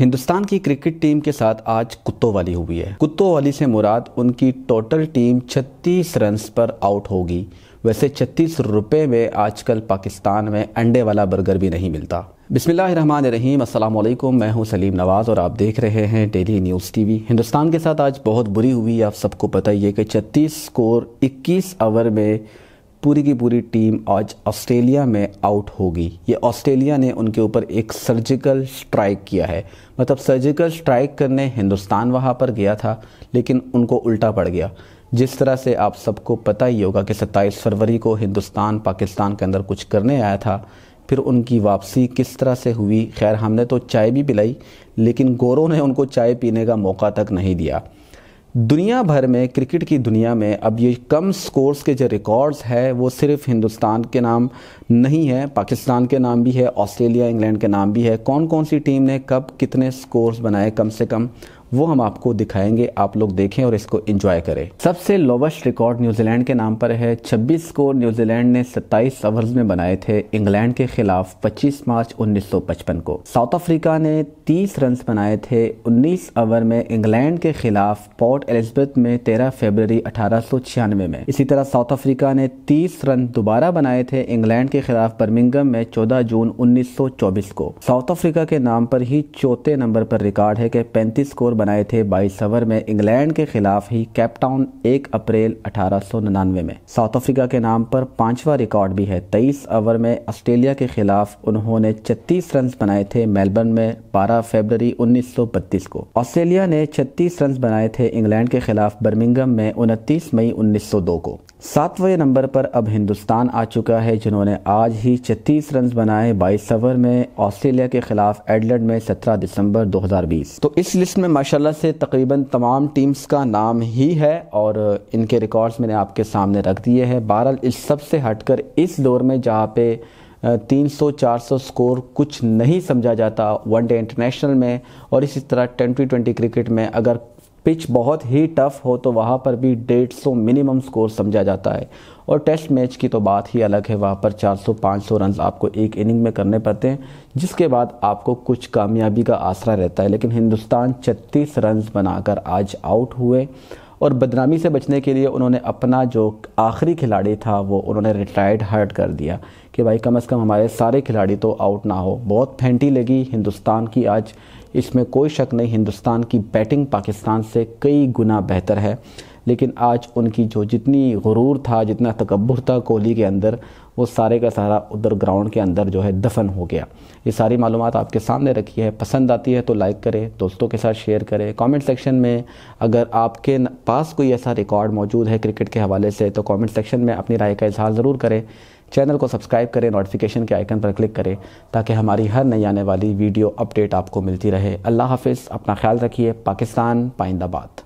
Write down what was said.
हिंदुस्तान की cricket team के साथ आज कुत्तों वाली हुई है कुत्तों वाली से मुराद उनकी टोटल टीम 36 रन पर आउट होगी वैसे छत्तीस रुपये में आजकल पाकिस्तान में अंडे वाला बर्गर भी नहीं मिलता बिसमीम अल्लाम मैं हूं सलीम नवाज़ और आप देख रहे हैं डेली न्यूज़ टीवी हिंदुस्तान के साथ आज बहुत बुरी हुई आप सबको पता ही है कि छत्तीस स्कोर इक्कीस ओवर में पूरी की पूरी टीम आज ऑस्ट्रेलिया में आउट होगी ये ऑस्ट्रेलिया ने उनके ऊपर एक सर्जिकल स्ट्राइक किया है मतलब सर्जिकल स्ट्राइक करने हिंदुस्तान वहाँ पर गया था लेकिन उनको उल्टा पड़ गया जिस तरह से आप सबको पता ही होगा कि 27 फरवरी को हिंदुस्तान पाकिस्तान के अंदर कुछ करने आया था फिर उनकी वापसी किस तरह से हुई खैर हमने तो चाय भी पिलाई लेकिन गोरों ने उनको चाय पीने का मौका तक नहीं दिया दुनिया भर में क्रिकेट की दुनिया में अब ये कम स्कोर्स के जो रिकॉर्ड्स है वो सिर्फ हिंदुस्तान के नाम नहीं है पाकिस्तान के नाम भी है ऑस्ट्रेलिया इंग्लैंड के नाम भी है कौन कौन सी टीम ने कब कितने स्कोर्स बनाए कम से कम वो हम आपको दिखाएंगे आप लोग देखें और इसको इंजॉय करें सबसे लोवेस्ट रिकॉर्ड न्यूजीलैंड के नाम पर है 26 स्कोर न्यूजीलैंड ने 27 ओवर में बनाए थे इंग्लैंड के खिलाफ 25 मार्च 1955 को साउथ अफ्रीका ने 30 रन बनाए थे 19 ओवर में इंग्लैंड के खिलाफ पोर्ट एलिजबेथ में 13 फरवरी अठारह में इसी तरह साउथ अफ्रीका ने तीस रन दोबारा बनाए थे इंग्लैंड के खिलाफ बर्मिंगम में चौदह जून उन्नीस को साउथ अफ्रीका के नाम पर ही चौथे नंबर पर रिकॉर्ड है कि पैंतीस स्कोर बनाए थे बाईसवर में इंग्लैंड के खिलाफ ही कैपटाउन 1 अप्रैल अठारह में साउथ अफ्रीका के नाम पर पांचवा रिकॉर्ड भी है 23 ओवर में ऑस्ट्रेलिया के खिलाफ उन्होंने 36 रन बनाए थे मेलबर्न में 12 फरवरी 1932 को ऑस्ट्रेलिया ने 36 रन बनाए थे इंग्लैंड के खिलाफ बर्मिंगम में उनतीस मई उन्नीस को सातवें नंबर पर अब हिंदुस्तान आ चुका है जिन्होंने आज ही छत्तीस रन बनाए बाईस ओवर में ऑस्ट्रेलिया के खिलाफ एडलैंड में सत्रह दिसंबर 2020 तो इस लिस्ट में माशा माशाल्लाह से तकरीबन तमाम टीम्स का नाम ही है और इनके रिकॉर्ड्स मैंने आपके सामने रख दिए हैं बहरहाल इस सब से हटकर इस दौर में जहाँ पे 300-400 स्कोर कुछ नहीं समझा जाता वनडे इंटरनेशनल में और इसी तरह ट्वेंटी ट्वेंटी क्रिकेट में अगर पिच बहुत ही टफ हो तो वहाँ पर भी डेढ़ सौ मिनिमम स्कोर समझा जाता है और टेस्ट मैच की तो बात ही अलग है वहाँ पर 400-500 रन आपको एक इनिंग में करने पड़ते हैं जिसके बाद आपको कुछ कामयाबी का आसरा रहता है लेकिन हिंदुस्तान 36 रन बनाकर आज आउट हुए और बदनामी से बचने के लिए उन्होंने अपना जो आखिरी खिलाड़ी था वो उन्होंने रिटायर्ड हर्ट कर दिया कि भाई कम से कम हमारे सारे खिलाड़ी तो आउट ना हो बहुत फेंटी लगी हिंदुस्तान की आज इसमें कोई शक नहीं हिंदुस्तान की बैटिंग पाकिस्तान से कई गुना बेहतर है लेकिन आज उनकी जो जितनी गुरूर था जितना तकबर था कोहली के अंदर वो सारे का सारा उधर ग्राउंड के अंदर जो है दफन हो गया ये सारी मालूम आपके सामने रखी है पसंद आती है तो लाइक करें दोस्तों के साथ शेयर करें कमेंट सेक्शन में अगर आपके पास कोई ऐसा रिकॉर्ड मौजूद है क्रिकेट के हवाले से तो कमेंट सेक्शन में अपनी राय का इजहार ज़रूर करें चैनल को सब्सक्राइब करें नोटिफिकेशन के आइकन पर क्लिक करें ताकि हमारी हर नई आने वाली वीडियो अपडेट आपको मिलती रहे अल्लाह हाफ़ अपना ख्याल रखिए पाकिस्तान पाइंदाबाद